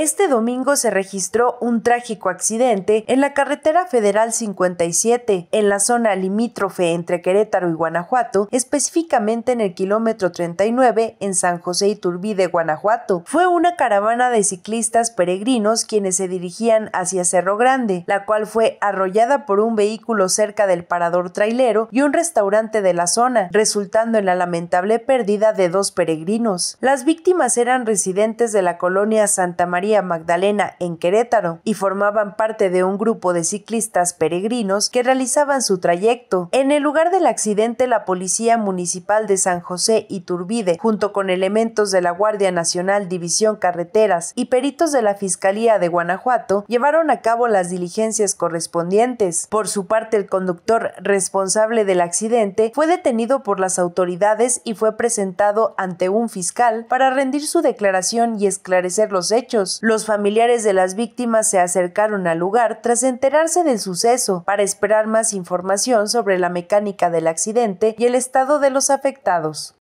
Este domingo se registró un trágico accidente en la carretera federal 57, en la zona limítrofe entre Querétaro y Guanajuato, específicamente en el kilómetro 39 en San José Iturbide, Guanajuato. Fue una caravana de ciclistas peregrinos quienes se dirigían hacia Cerro Grande, la cual fue arrollada por un vehículo cerca del parador trailero y un restaurante de la zona, resultando en la lamentable pérdida de dos peregrinos. Las víctimas eran residentes de la colonia Santa María Magdalena en Querétaro y formaban parte de un grupo de ciclistas peregrinos que realizaban su trayecto. En el lugar del accidente, la Policía Municipal de San José y Turbide, junto con elementos de la Guardia Nacional División Carreteras y peritos de la Fiscalía de Guanajuato, llevaron a cabo las diligencias correspondientes. Por su parte, el conductor responsable del accidente fue detenido por las autoridades y fue presentado ante un fiscal para rendir su declaración y esclarecer los hechos. Los familiares de las víctimas se acercaron al lugar tras enterarse del suceso para esperar más información sobre la mecánica del accidente y el estado de los afectados.